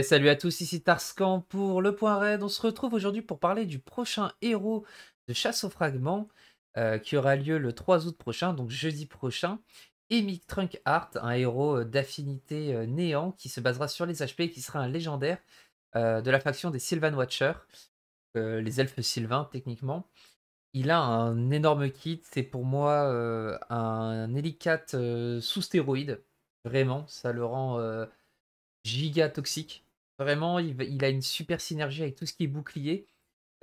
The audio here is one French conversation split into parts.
Eh, salut à tous, ici Tarscan pour le point raid. On se retrouve aujourd'hui pour parler du prochain héros de chasse aux fragments euh, qui aura lieu le 3 août prochain, donc jeudi prochain. Emic Trunk Art, un héros euh, d'affinité euh, néant qui se basera sur les HP et qui sera un légendaire de la faction des Sylvan Watchers, les elfes sylvains techniquement. Il a un énorme kit, c'est pour moi un hélicate sous stéroïde, vraiment, ça le rend giga toxique. Vraiment, il, a une super synergie avec tout ce qui est bouclier.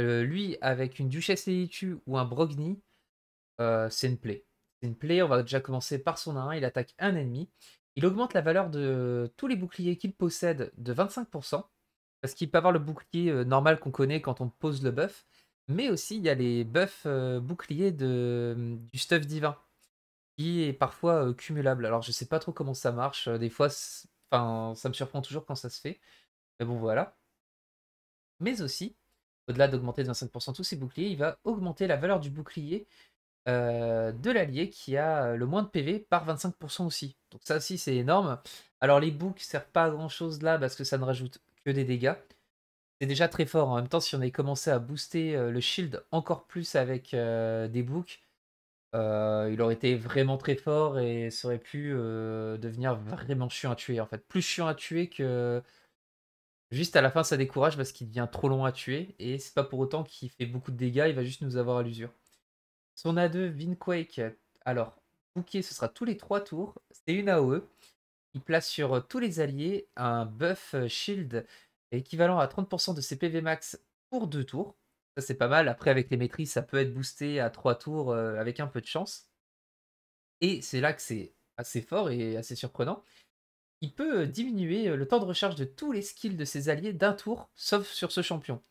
Euh, lui, avec une Duchesse tu ou un Brogni, euh, c'est une plaie. C'est une plaie, on va déjà commencer par son 1, il attaque un ennemi. Il augmente la valeur de tous les boucliers qu'il possède de 25%, parce qu'il peut avoir le bouclier euh, normal qu'on connaît quand on pose le buff, mais aussi il y a les buffs boucliers de, du stuff divin, qui est parfois cumulable. Alors je sais pas trop comment ça marche, des fois, enfin, ça me surprend toujours quand ça se fait. Mais bon, voilà. Mais aussi, au-delà d'augmenter de 25% tous ces boucliers, il va augmenter la valeur du bouclier euh, de l'allié qui a euh, le moins de PV par 25% aussi. Donc ça aussi c'est énorme. Alors les boucs servent pas à grand chose là parce que ça ne rajoute que des dégâts. C'est déjà très fort. En même temps, si on avait commencé à booster euh, le shield encore plus avec des boucs, il aurait été vraiment très fort et ça aurait pu devenir vraiment chiant à tuer. En fait, plus chiant à tuer que Juste à la fin, ça décourage parce qu'il devient trop long à tuer et c'est pas pour autant qu'il fait beaucoup de dégâts, il va juste nous avoir à l'usure. Son A2, Vinquake. Alors, bouquet, ce sera tous les 3 tours, c'est une AOE. Il place sur euh, tous les alliés un buff euh, shield équivalent à 30% de ses PV max pour 2 tours. Ça, c'est pas mal. Après, avec les maîtrises, ça peut être boosté à 3 tours euh, avec un peu de chance. Et c'est là que c'est assez fort et assez surprenant il peut euh, diminuer euh, le temps de recharge de tous les skills de ses alliés d'un tour, sauf sur ce champion.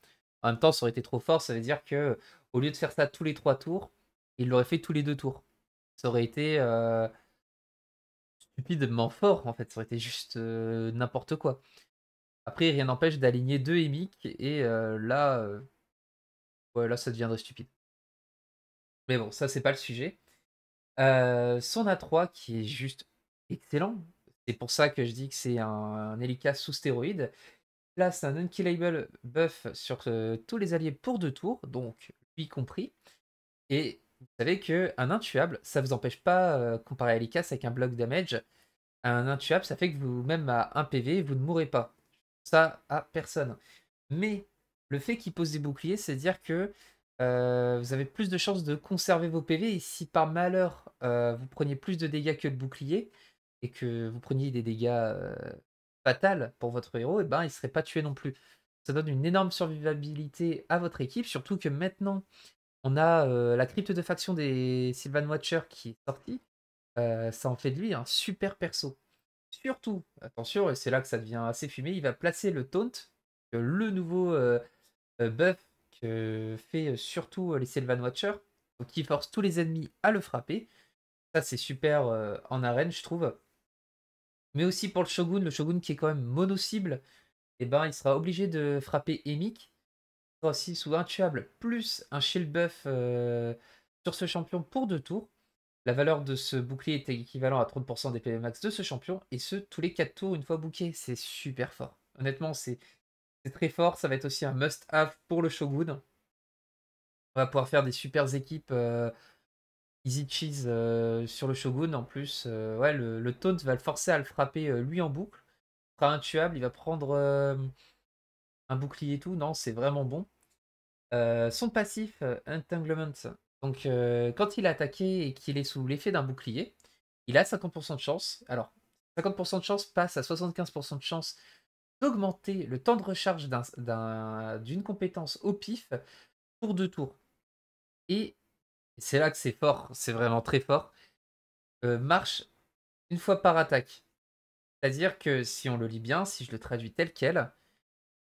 En même temps, ça aurait été trop fort, ça veut dire que au lieu de faire ça tous les trois tours, il l'aurait fait tous les deux tours. Ça aurait été euh, stupidement fort, en fait, ça aurait été juste n'importe quoi. Après, rien n'empêche d'aligner deux émiques, et là, là, ça deviendrait stupide. Mais bon, ça, c'est pas le sujet. son A3 qui est juste excellent, c'est pour ça que je dis que c'est un, un sous stéroïde. Il place un unkillable buff sur euh, tous les alliés pour deux tours, donc lui compris. Et vous savez qu'un intuable, ça vous empêche pas, euh, comparé à avec un bloc damage, un intuable, ça fait que vous, même à 1 PV, vous ne mourrez pas. Ça, à personne. Mais le fait qu'il pose des boucliers, c'est dire que euh, vous avez plus de chances de conserver vos PV. Et si par malheur, vous preniez plus de dégâts que le bouclier, et que vous preniez des dégâts euh, fatals pour votre héros, et ben il serait pas tué non plus. Ça donne une énorme survivabilité à votre équipe, surtout que maintenant on a la crypte de faction des Sylvan Watcher qui est sortie. ça en fait de lui un super perso. Surtout, attention, et c'est là que ça devient assez fumé, il va placer le taunt, le nouveau buff que fait surtout les Sylvan Watcher, qui force tous les ennemis à le frapper. Ça c'est super en arène, je trouve mais aussi pour le Shogun, le Shogun qui est quand même mono-cible, eh ben, il sera obligé de frapper Emic. Il sera aussi sous tuable, plus un shield buff euh, sur ce champion pour deux tours. La valeur de ce bouclier est équivalent à 30% des PV max de ce champion, et ce, tous les 4 tours une fois bouclé. C'est super fort. Honnêtement, c'est très fort. Ça va être aussi un must-have pour le Shogun. On va pouvoir faire des super équipes euh, Easy Cheese euh, sur le Shogun en plus. Euh, ouais, le, taunt va le forcer à le frapper euh, lui en boucle. Il sera intuable, il va prendre un bouclier et tout. Non, c'est vraiment bon. son passif, Entanglement. Donc quand il est attaqué et qu'il est sous l'effet d'un bouclier, il a 50% de chance. Alors, 50% de chance passe à 75% de chance d'augmenter le temps de recharge d'une compétence au pif pour deux tours. Et c'est là que c'est fort, c'est vraiment très fort. Euh, marche une fois par attaque. C'est-à-dire que si on le lit bien, si je le traduis tel quel,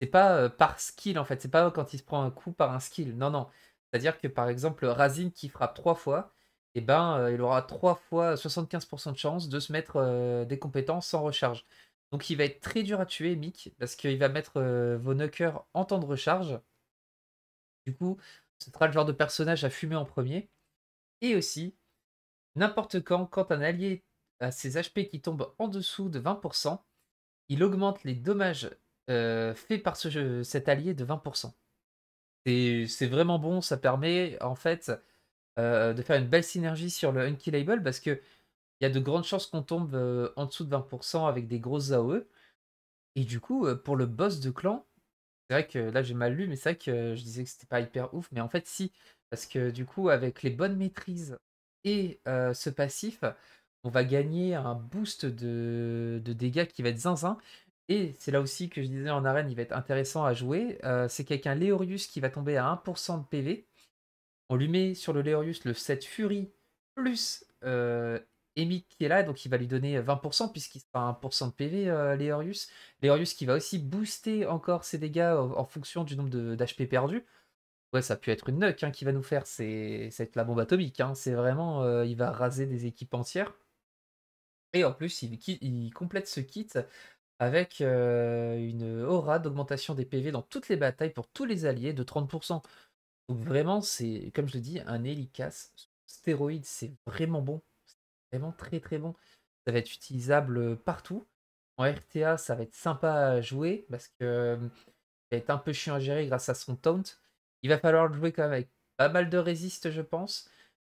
c'est pas euh, par skill en fait, c'est pas quand il se prend un coup par un skill. Non, non. C'est-à-dire que par exemple, Razin qui frappe trois fois, et eh ben, euh, il aura trois fois 75% de chance de se mettre des compétences sans recharge. Donc il va être très dur à tuer, Mick, parce qu'il va mettre vos knuckers en temps de recharge. Du coup, ce sera le genre de personnage à fumer en premier. Et aussi, n'importe quand, quand un allié a ses HP qui tombent en dessous de 20%, il augmente les dommages euh, faits par ce cet allié de 20%. C'est vraiment bon, ça permet en fait euh, de faire une belle synergie sur le Unkillable parce que il y a de grandes chances qu'on tombe euh, en dessous de 20% avec des grosses AOE. Et du coup, pour le boss de clan, c'est vrai que là j'ai mal lu, mais c'est vrai que je disais que c'était pas hyper ouf, mais en fait si parce que du coup, avec les bonnes maîtrises et ce passif, on va gagner un boost de, dégâts qui va être zinzin. Et c'est là aussi que je disais en arène, il va être intéressant à jouer. c'est quelqu'un Léorius qui va tomber à 1% de PV. On lui met sur le Léorius le 7 Fury plus euh, Emic qui est là, donc il va lui donner 20% puisqu'il sera à 1% de PV Léorius. Léorius qui va aussi booster encore ses dégâts en, fonction du nombre d'HP perdus. Ouais, ça peut être une nuque hein, qui va nous faire, c'est ça la bombe atomique. Hein. C'est vraiment, euh, il va raser des équipes entières. Et en plus, il, complète ce kit avec euh, une aura d'augmentation des PV dans toutes les batailles pour tous les alliés de 30%. Donc vraiment, c'est, comme je le dis, un hélicasse. Stéroïde, c'est vraiment bon. C'est vraiment très très bon. Ça va être utilisable partout. En RTA, ça va être sympa à jouer parce que euh, ça va être un peu chiant à gérer grâce à son taunt. Il va falloir le jouer quand même avec pas mal de résist je pense,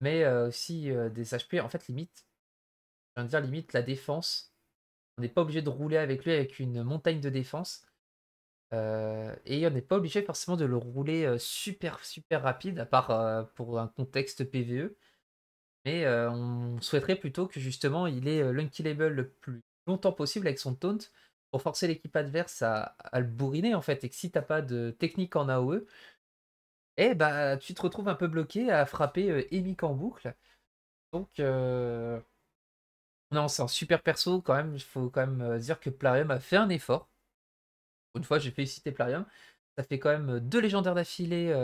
mais euh, aussi euh, des HP. En fait, limite, je viens de dire limite la défense. On n'est pas obligé de rouler avec lui avec une montagne de défense. Euh, et on n'est pas obligé forcément de le rouler super super rapide, à part pour un contexte PVE. Mais on souhaiterait plutôt que justement il ait l'unkillable le plus longtemps possible avec son taunt pour forcer l'équipe adverse à, à, le bourriner en fait. Et que si t'as pas de technique en AOE, eh bah tu te retrouves un peu bloqué à frapper Emic en boucle. Donc non, c'est un super perso quand même. Il faut quand même dire que Plarium a fait un effort. Une fois, j'ai félicité Plarium. Ça fait quand même deux légendaires d'affilée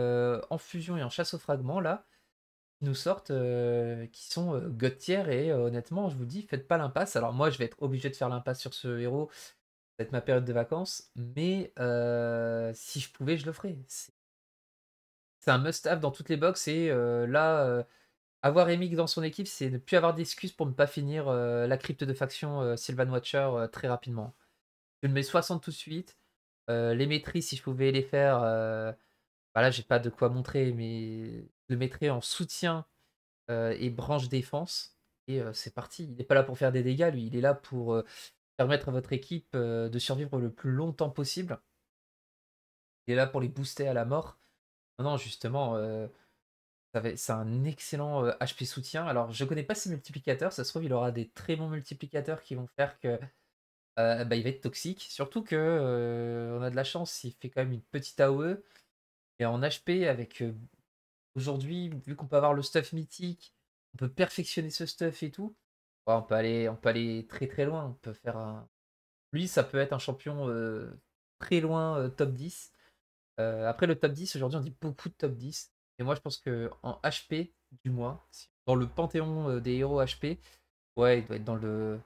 en fusion et en chasse aux fragments là qui nous sortent, qui sont gottières et honnêtement, je vous dis, faites pas l'impasse. Alors moi, je vais être obligé de faire l'impasse sur ce héros. Ça va être ma période de vacances, mais si je pouvais, je le ferais c'est un must-have dans toutes les box. Et euh, là, euh, avoir Emic dans son équipe, c'est ne plus avoir d'excuses pour ne pas finir euh, la crypte de faction Sylvan Watcher très rapidement. Je le mets 60 tout de suite. les maîtrises, si je pouvais les faire, voilà, bah j'ai pas de quoi montrer, mais je le mettrais en soutien et branche défense. Et c'est parti. Il n'est pas là pour faire des dégâts, lui. Il est là pour permettre à votre équipe de survivre le plus longtemps possible. Il est là pour les booster à la mort. Non, justement, euh, c'est un excellent HP euh, soutien. Alors, je connais pas ses multiplicateurs, ça se trouve, il aura des très bons multiplicateurs qui vont faire que euh, bah, il va être toxique. Surtout que on a de la chance, il fait quand même une petite AOE. Et en HP, avec aujourd'hui, vu qu'on peut avoir le stuff mythique, on peut perfectionner ce stuff et tout. on, peut aller, on peut aller très très loin. On peut faire Lui, ça peut être un champion très loin, top 10. Euh, après le top 10, aujourd'hui on dit beaucoup de top 10. Et moi je pense que en HP, du moins, dans le panthéon euh, des héros HP, ouais, il doit être dans le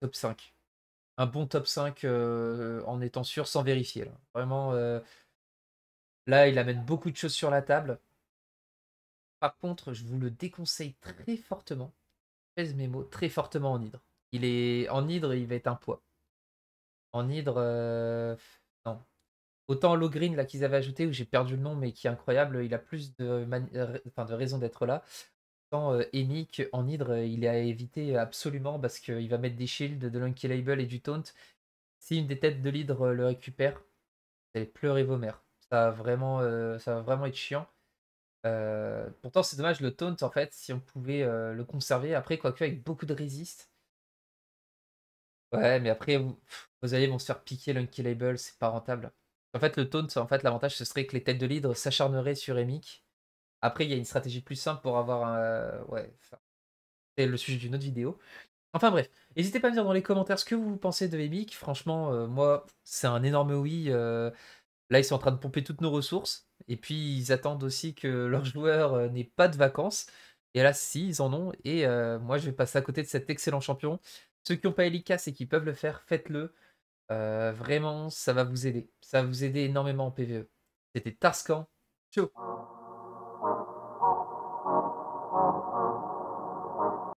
top 5. Un bon top 5 euh, en étant sûr sans vérifier. Là. Vraiment, là il amène beaucoup de choses sur la table. Par contre, je vous le déconseille très fortement. Je pèse mes mots très fortement en hydre. Il est en hydre, il va être un poids. En hydre Autant Logreen là qu'ils avaient ajouté, où j'ai perdu le nom, mais qui est incroyable, il a plus de, euh, de raisons d'être là. Autant euh, Emic en Hydre, euh, il est à éviter absolument parce qu'il va mettre des shields, de l'unky label et du Taunt. Si une des têtes de l'Hydre euh, le récupère, vous allez pleurer vos mères. Ça va vraiment, ça vraiment être chiant. pourtant, c'est dommage, le taunt, en fait, si on pouvait le conserver. Après, quoique avec beaucoup de résist. Ouais, mais après, vous, allez alliés vont se faire piquer label, c'est pas rentable. En fait, le taunt, en fait, l'avantage, ce serait que les têtes de l'hydre s'acharneraient sur Emic. Après, il y a une stratégie plus simple pour avoir un. Euh, ouais, c'est le sujet d'une autre vidéo. Enfin bref, n'hésitez pas à me dire dans les commentaires ce que vous pensez de Emic. Franchement, euh, moi, c'est un énorme oui. Euh, là, ils sont en train de pomper toutes nos ressources. Et puis, ils attendent aussi que leurs joueurs n'ait n'aient pas de vacances. Et là, si, ils en ont. Et moi, je vais passer à côté de cet excellent champion. Ceux qui n'ont pas Elika et qui peuvent le faire, faites-le. Euh, vraiment, ça va vous aider. Ça va vous aider énormément en PVE. C'était Tarscan. Ciao